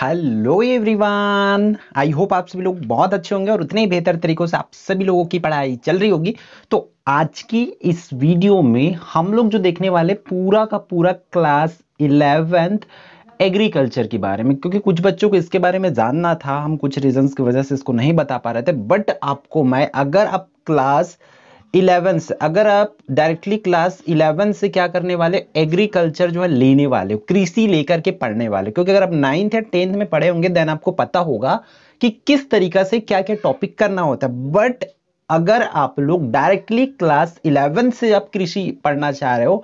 hello everyone I hope आप सभी लोग बहुत अच्छे होंगे और उतने ही बेहतर तरीकों से आप सभी लोगों की पढ़ाई चल रही होगी तो आज की इस वीडियो में हम लोग जो देखने वाले पूरा का पूरा क्लास इलेवेंथ एग्रीकल्चर के बारे में क्योंकि कुछ बच्चों को इसके बारे में जानना था हम कुछ रीजंस की वजह से इसको नहीं बता पा रहे थे बट आपको मैं अगर आप क्लास इलेवन से अगर आप डायरेक्टली क्लास इलेवन से क्या करने वाले एग्रीकल्चर जो है लेने वाले हो कृषि लेकर के पढ़ने वाले क्योंकि अगर आप नाइन्थ या टेंथ में पढ़े होंगे देन आपको पता होगा कि किस तरीका से क्या क्या टॉपिक करना होता है बट अगर आप लोग डायरेक्टली क्लास इलेवन से आप कृषि पढ़ना चाह रहे हो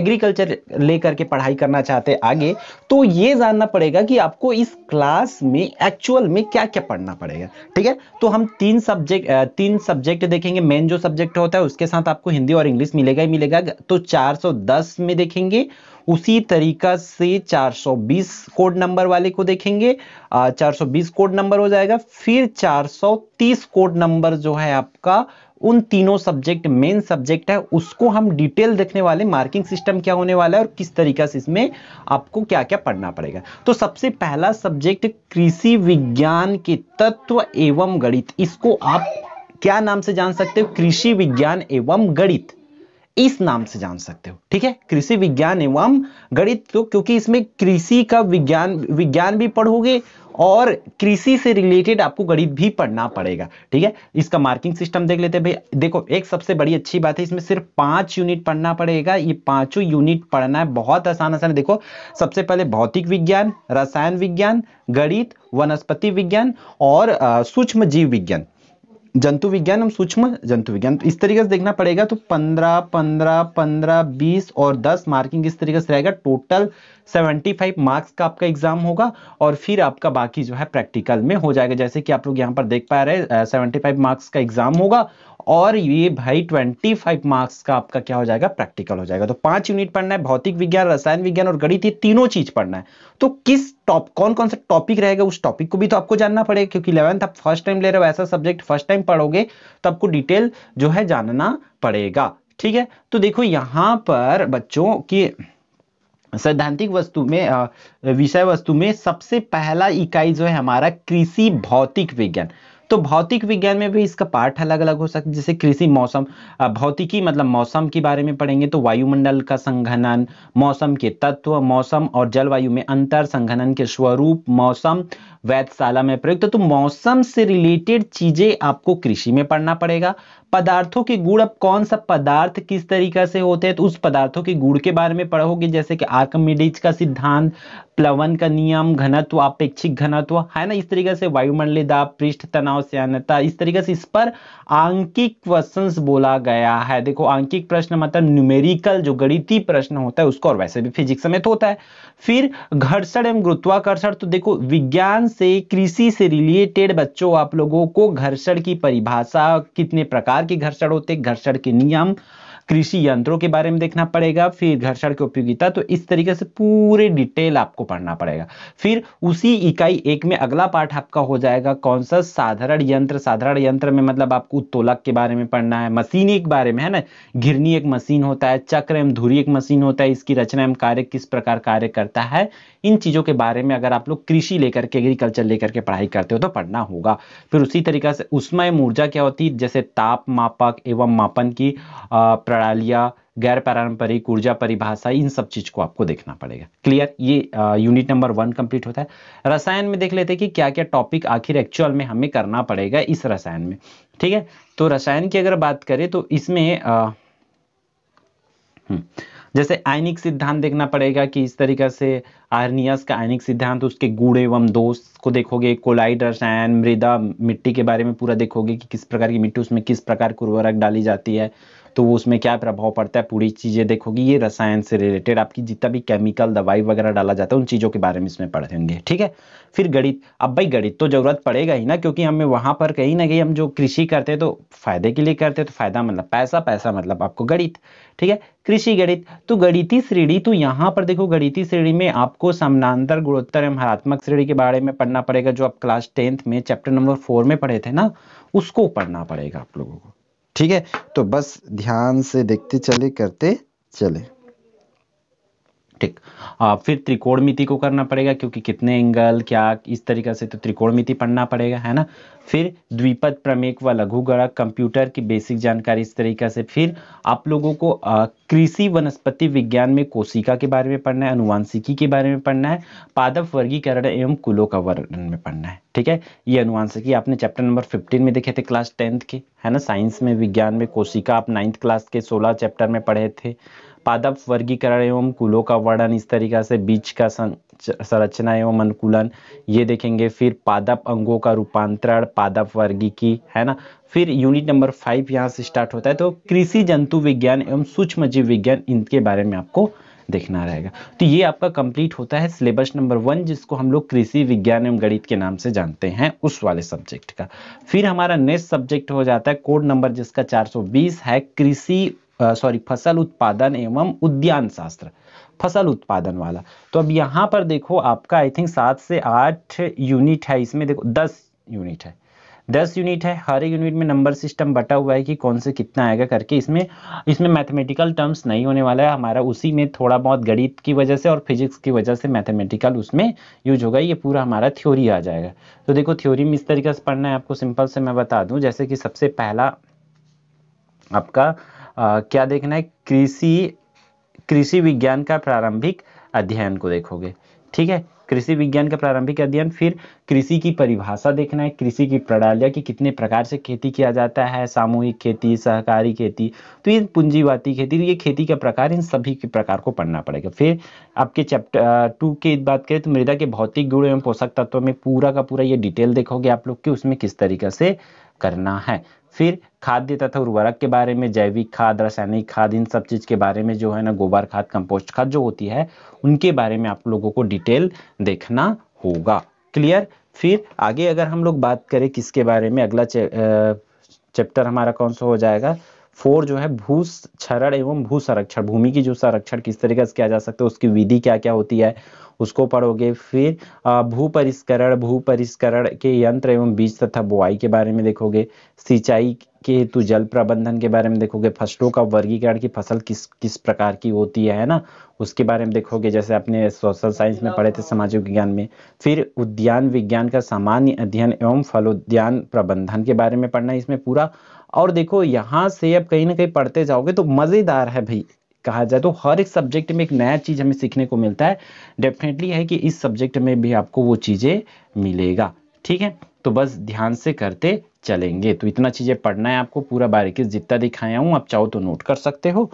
एग्रीकल्चर लेकर के पढ़ाई करना चाहते आगे तो ये जानना पड़ेगा कि आपको इस क्लास में एक्चुअल में क्या क्या पढ़ना पड़ेगा ठीक है तो हम तीन सब्जेक्ट तीन सब्जेक्ट देखेंगे मेन जो सब्जेक्ट होता है उसके साथ आपको हिंदी और इंग्लिश मिलेगा ही मिलेगा तो 410 में देखेंगे उसी तरीका से 420 कोड नंबर वाले को देखेंगे आ, 420 कोड नंबर हो जाएगा फिर 430 कोड नंबर जो है आपका उन तीनों सब्जेक्ट मेन सब्जेक्ट है उसको हम डिटेल देखने वाले मार्किंग सिस्टम क्या होने वाला है और किस तरीका से इसमें आपको क्या क्या पढ़ना पड़ेगा तो सबसे पहला सब्जेक्ट कृषि विज्ञान के तत्व एवं गणित इसको आप क्या नाम से जान सकते हो कृषि विज्ञान एवं गणित इस नाम से जान सकते हो ठीक है कृषि विज्ञान एवं गणित तो क्योंकि इसमें कृषि का विज्ञान विज्ञान भी पढ़ोगे और कृषि से रिलेटेड आपको गणित भी पढ़ना पड़ेगा ठीक है इसका मार्किंग सिस्टम देख लेते हैं भाई देखो एक सबसे बड़ी अच्छी बात है इसमें सिर्फ पांच यूनिट पढ़ना पड़ेगा ये पांचों यूनिट पढ़ना है बहुत आसान आसान है देखो सबसे पहले भौतिक विज्ञान रसायन विज्ञान गणित वनस्पति विज्ञान और सूक्ष्म जीव विज्ञान जंतु विज्ञान हम सूक्ष्म जंतु विज्ञान तो इस तरीके से देखना पड़ेगा तो 15 15 15 20 और 10 मार्किंग इस तरीके से रहेगा टोटल 75 मार्क्स का आपका एग्जाम होगा और फिर आपका बाकी जो है प्रैक्टिकल में हो जाएगा जैसे कि आप लोग यहाँ पर देख पा रहे हैं सेवेंटी मार्क्स का एग्जाम होगा और ये भाई 25 मार्क्स का आपका क्या हो जाएगा प्रैक्टिकल हो जाएगा तो पांच यूनिट पढ़ना है भौतिक विज्ञान रसायन विज्ञान और गणित ये तीनों चीज पढ़ना है तो किस टॉप कौन कौन सा टॉपिक रहेगा उस टॉपिक को भी तो आपको जानना पड़ेगा क्योंकि इलेवंथ आप फर्स्ट टाइम ले रहे हो ऐसा सब्जेक्ट फर्स्ट टाइम पढ़ोगे तो आपको डिटेल जो है जानना पड़ेगा ठीक है तो देखो यहाँ पर बच्चों की सैद्धांतिक वस्तु में विषय वस्तु में सबसे पहला इकाई जो है हमारा कृषि भौतिक विज्ञान तो भौतिक विज्ञान में भी इसका पार्ट अलग अलग हो सकता है जैसे कृषि मौसम भौतिकी मतलब मौसम के बारे में पढ़ेंगे तो वायुमंडल का संघनन मौसम के तत्व मौसम और जलवायु में अंतर संघनन के स्वरूप मौसम वैधशाला में प्रयुक्त तो मौसम से रिलेटेड चीजें आपको कृषि में पढ़ना पड़ेगा पदार्थों के गुण अब कौन सा पदार्थ किस तरीका से होते हैं तो उस पदार्थों के गुण के बारे में पढ़ोगे जैसे कि आर्कमिडीज का सिद्धांत प्लवन का नियम घनत्व अपेक्षिक घनत्व है ना इस तरीके से वायुमंडलीय दाब पृष्ठ तनाव सयानता इस तरीके से इस पर आंकिक क्वेश्चन बोला गया है देखो आंकिक प्रश्न मतलब न्यूमेरिकल जो गणितीय प्रश्न होता है उसको और वैसे भी फिजिक्स समेत होता है फिर घर्षण एवं गुरुत्वाकर्षण तो देखो विज्ञान से कृषि से रिलेटेड बच्चों आप लोगों को घर्षण की परिभाषा कितने प्रकार कि घर्षण होते घर्षण के नियम कृषि यंत्रों के बारे में देखना पड़ेगा फिर घर्षण की उपयोगिता तो इस तरीके से पूरे डिटेल आपको पढ़ना पड़ेगा फिर उसी इकाई एक में अगला पार्ट आपका हो जाएगा कौन सा साधारण यंत्र साधारण यंत्र में मतलब आपको उत्तोलक के बारे में पढ़ना है मशीन के बारे में है ना घिरनी एक मशीन होता है चक्र एवं धुरी एक मशीन होता है इसकी रचना एवं कार्य किस प्रकार कार्य करता है इन चीज़ों के बारे में अगर आप लोग कृषि लेकर के एग्रीकल्चर लेकर के पढ़ाई करते हो तो पढ़ना होगा फिर उसी तरीका से उसमें ऊर्जा क्या होती है जैसे ताप मापक एवं मापन की प्र प्रणालियाँ गैर पारंपरिक ऊर्जा परिभाषा इन सब चीज को आपको देखना पड़ेगा क्लियर ये यूनिट नंबर वन कंप्लीट होता है रसायन में देख लेते हैं कि क्या क्या टॉपिक आखिर एक्चुअल में हमें करना पड़ेगा इस रसायन में ठीक है तो रसायन की अगर बात करें तो इसमें आ, हम्म, जैसे आयनिक सिद्धांत देखना पड़ेगा कि इस तरीका से आर्नियस का आयनिक सिद्धांत उसके गुण एवं दोष को देखोगे कोलाइड रसायन मृदा मिट्टी के बारे में पूरा देखोगे कि किस प्रकार की मिट्टी उसमें किस प्रकार की उर्वरक डाली जाती है तो उसमें क्या प्रभाव पड़ता है पूरी चीज़ें देखोगी ये रसायन से रिलेटेड आपकी जितना भी केमिकल दवाई वगैरह डाला जाता है उन चीज़ों के बारे में इसमें पढ़ेंगे ठीक है फिर गणित अब भाई गणित तो ज़रूरत पड़ेगा ही ना क्योंकि हमें वहाँ पर कहीं ना कहीं हम जो कृषि करते हैं तो फायदे के लिए करते हैं तो फायदा मतलब पैसा पैसा मतलब आपको गणित ठीक है कृषि गणित तो गणितीय श्रेणी तो यहाँ पर देखो गणितीय श्रेणी में आपको समानांतर गुणोत्तर एवं हरात्मक श्रेणी के बारे में पढ़ना पड़ेगा जो आप क्लास टेंथ में चैप्टर नंबर फोर में पढ़े थे ना उसको पढ़ना पड़ेगा आप लोगों को ठीक है तो बस ध्यान से देखते चले करते चले ठीक फिर त्रिकोणमिति को करना पड़ेगा क्योंकि कितने एंगल क्या इस तरीके से तो त्रिकोणमिति पढ़ना पड़ेगा है ना फिर द्विपद प्रमेक व लघु गणक कंप्यूटर की बेसिक जानकारी इस तरीके से फिर आप लोगों को कृषि वनस्पति विज्ञान में कोशिका के बारे में पढ़ना है अनुवांशिकी के बारे में पढ़ना है पादप वर्गीकरण एवं कुलों का वर्णन में पढ़ना है ठीक है ये अनुवांशिकी आपने चैप्टर नंबर फिफ्टीन में देखे थे क्लास टेंथ के है ना साइंस में विज्ञान में कोशिका आप नाइन्थ क्लास के सोलह चैप्टर में पढ़े थे पादप वर्गीकरण एवं कुलों का वर्णन इस तरीका से बीज का संरचना एवं अनुकूलन ये देखेंगे फिर पादप अंगों का रूपांतरण पादप वर्गीकी है ना फिर यूनिट नंबर फाइव यहाँ से स्टार्ट होता है तो कृषि जंतु विज्ञान एवं सूक्ष्म जीव विज्ञान इनके बारे में आपको देखना रहेगा तो ये आपका कंप्लीट होता है सिलेबस नंबर वन जिसको हम लोग कृषि विज्ञान एवं गणित के नाम से जानते हैं उस वाले सब्जेक्ट का फिर हमारा नेक्स्ट सब्जेक्ट हो जाता है कोड नंबर जिसका 420 है कृषि सॉरी फसल उत्पादन एवं उद्यान शास्त्र फसल उत्पादन वाला तो अब यहाँ पर देखो आपका आई थिंक सात से आठ यूनिट है इसमें देखो दस यूनिट है दस यूनिट है हर एक यूनिट में नंबर सिस्टम बटा हुआ है कि कौन से कितना आएगा करके इसमें इसमें मैथमेटिकल टर्म्स नहीं होने वाला है हमारा उसी में थोड़ा बहुत गणित की वजह से और फिजिक्स की वजह से मैथमेटिकल उसमें यूज होगा ये पूरा हमारा थ्योरी आ जाएगा तो देखो थ्योरी में इस तरीके से पढ़ना है आपको सिंपल से मैं बता दूँ जैसे कि सबसे पहला आपका आ, क्या देखना है कृषि कृषि विज्ञान का प्रारंभिक अध्ययन को देखोगे ठीक है कृषि विज्ञान का प्रारंभिक अध्ययन फिर कृषि की परिभाषा देखना है कृषि की प्रणालियाँ कि कितने प्रकार से खेती किया जाता है सामूहिक खेती सहकारी खेती तो ये पूंजीवादी खेती तो ये खेती का प्रकार इन सभी के प्रकार को पढ़ना पड़ेगा फिर आपके चैप्टर टू की बात करें तो मृदा के भौतिक गुण एवं पोषक तत्व में पूरा का पूरा ये डिटेल देखोगे आप लोग के उसमें किस तरीके से करना है फिर खाद्य तथा उर्वरक के बारे में जैविक खाद रासायनिक खाद इन सब चीज़ के बारे में जो है ना गोबर खाद कंपोस्ट खाद जो होती है उनके बारे में आप लोगों को डिटेल देखना होगा क्लियर फिर आगे अगर हम लोग बात करें किसके बारे में अगला चैप्टर हमारा कौन सा हो जाएगा फोर जो है भू क्षरण एवं भू संरक्षण भूमि की जो संरक्षण किस तरीके से किया जा सकता है उसकी विधि क्या क्या होती है उसको पढ़ोगे फिर भू परिष्करण भू परिष्करण के यंत्र एवं बीज तथा बुआई के बारे में देखोगे सिंचाई के हेतु जल प्रबंधन के बारे में देखोगे फसलों का वर्गीकरण की फसल किस किस प्रकार की होती है, ना उसके बारे में देखोगे जैसे आपने सोशल साइंस में पढ़े थे सामाजिक विज्ञान में फिर उद्यान विज्ञान का सामान्य अध्ययन एवं फलोद्यान प्रबंधन के बारे में पढ़ना इसमें पूरा और देखो यहाँ से अब कहीं ना कहीं पढ़ते जाओगे तो मज़ेदार है भाई कहा जाए तो हर एक सब्जेक्ट में एक नया चीज़ हमें सीखने को मिलता है डेफिनेटली है कि इस सब्जेक्ट में भी आपको वो चीज़ें मिलेगा ठीक है तो बस ध्यान से करते चलेंगे तो इतना चीज़ें पढ़ना है आपको पूरा बारीकी जितना दिखाया हूँ आप चाहो तो नोट कर सकते हो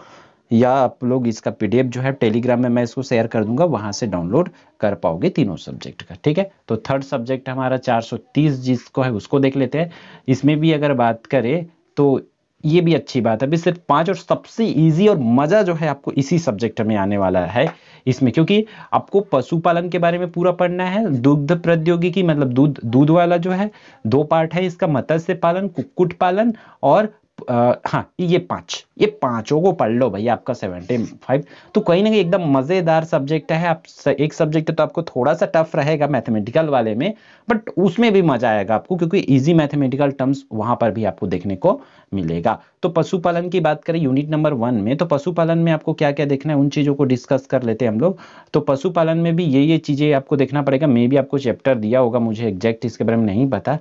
या आप लोग इसका पीडीएफ जो है टेलीग्राम में मैं इसको शेयर कर दूंगा वहाँ से डाउनलोड कर पाओगे तीनों सब्जेक्ट का ठीक है तो थर्ड सब्जेक्ट हमारा 430 जिसको है उसको देख लेते हैं इसमें भी अगर बात करें तो ये भी अच्छी बात है अभी सिर्फ पांच और सबसे इजी और मज़ा जो है आपको इसी सब्जेक्ट में आने वाला है इसमें क्योंकि आपको पशुपालन के बारे में पूरा पढ़ना है दुग्ध प्रौद्योगिकी मतलब दूध दूध वाला जो है दो पार्ट है इसका मत्स्य पालन कुक्कुट पालन और हाँ ये पांच ये पांचों को पढ़ लो भैया आपका सेवेंटी फाइव तो कहीं ना कहीं एकदम मज़ेदार सब्जेक्ट है आप स, एक सब्जेक्ट तो आपको थोड़ा सा टफ रहेगा मैथमेटिकल वाले में बट उसमें भी मज़ा आएगा आपको क्योंकि इजी मैथमेटिकल टर्म्स वहां पर भी आपको देखने को मिलेगा तो पशुपालन की बात करें यूनिट नंबर वन में तो पशुपालन में आपको क्या क्या देखना है उन चीज़ों को डिस्कस कर लेते हैं हम लोग तो पशुपालन में भी ये ये चीज़ें आपको देखना पड़ेगा मे भी आपको चैप्टर दिया होगा मुझे एग्जैक्ट इसके बारे में नहीं पता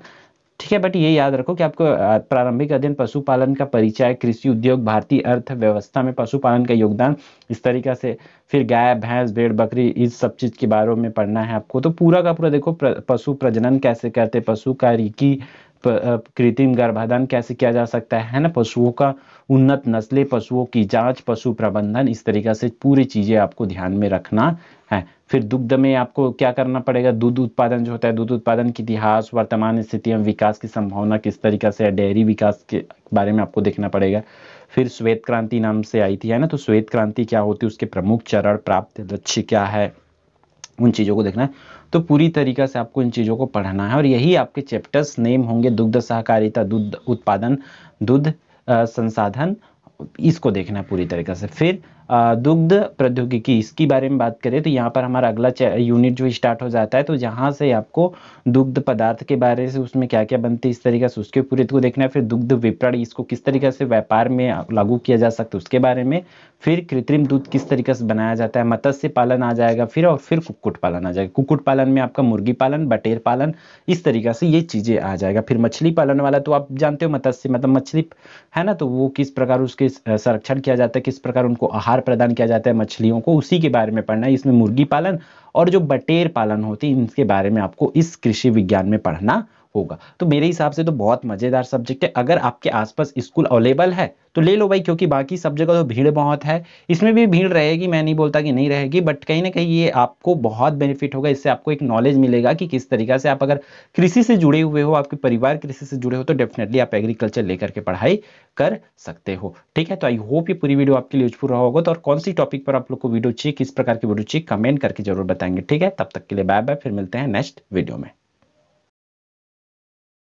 ठीक है बट ये याद रखो कि आपको प्रारंभिक अध्ययन पशुपालन का परिचय कृषि उद्योग भारतीय अर्थव्यवस्था में पशुपालन का योगदान इस तरीका से फिर गाय भैंस भेड़ बकरी इस सब चीज़ के बारे में पढ़ना है आपको तो पूरा का पूरा देखो पशु प्रजनन कैसे करते पशु का रिकी कृत्रिम गर्भाधान कैसे किया जा सकता है ना पशुओं का उन्नत नस्लें पशुओं की जांच पशु प्रबंधन इस तरीका से पूरी चीज़ें आपको ध्यान में रखना है फिर दुग्ध में आपको क्या करना पड़ेगा दूध उत्पादन जो होता है दूध उत्पादन की इतिहास वर्तमान स्थिति एवं विकास की संभावना किस तरीका से है डेयरी विकास के बारे में आपको देखना पड़ेगा फिर श्वेत क्रांति नाम से आई थी है ना तो श्वेत क्रांति क्या होती है उसके प्रमुख चरण प्राप्त लक्ष्य क्या है उन चीज़ों को देखना है तो पूरी तरीका से आपको इन चीज़ों को पढ़ना है और यही आपके चैप्टर्स नेम होंगे दुग्ध सहकारिता दुग्ध उत्पादन दुग्ध संसाधन इसको देखना है पूरी तरीके से फिर दुग्ध प्रौद्योगिकी इसकी बारे में बात करें तो यहाँ पर हमारा अगला यूनिट जो स्टार्ट हो जाता है तो यहाँ से आपको दुग्ध पदार्थ के बारे से उसमें क्या क्या बनते इस तरीके से उसके पूरे को देखना है फिर दुग्ध विपणन इसको किस तरीके से व्यापार में लागू किया जा सकता है उसके बारे में फिर कृत्रिम दूध किस तरीके से बनाया जाता है मत्स्य पालन आ जाएगा फिर और फिर कुक्कुट पालन आ जाएगा कुक्कुट पालन में आपका मुर्गी पालन बटेर पालन इस तरीके से ये चीज़ें आ जाएगा फिर मछली पालन वाला तो आप जानते हो मत्स्य मतलब मछली है ना तो वो किस प्रकार उसके संरक्षण किया जाता है किस प्रकार उनको आहार आहार प्रदान किया जाता है मछलियों को उसी के बारे में पढ़ना है इसमें मुर्गी पालन और जो बटेर पालन होती है इनके बारे में आपको इस कृषि विज्ञान में पढ़ना होगा तो मेरे हिसाब से तो बहुत मज़ेदार सब्जेक्ट है अगर आपके आसपास स्कूल अवेलेबल है तो ले लो भाई क्योंकि बाकी सब जगह तो भीड़ बहुत है इसमें भी भीड़ रहेगी मैं नहीं बोलता कि नहीं रहेगी बट कहीं ना कहीं ये आपको बहुत बेनिफिट होगा इससे आपको एक नॉलेज मिलेगा कि किस तरीका से आप अगर कृषि से जुड़े हुए हो आपके परिवार कृषि से जुड़े हो तो डेफिनेटली आप एग्रीकल्चर लेकर के पढ़ाई कर सकते हो ठीक है तो आई होप ये पूरी वीडियो आपके लिए यूजफुल रहा होगा तो और कौन सी टॉपिक पर आप लोग को वीडियो चाहिए किस प्रकार की वीडियो चाहिए कमेंट करके जरूर बताएंगे ठीक है तब तक के लिए बाय बाय फिर मिलते हैं नेक्स्ट वीडियो में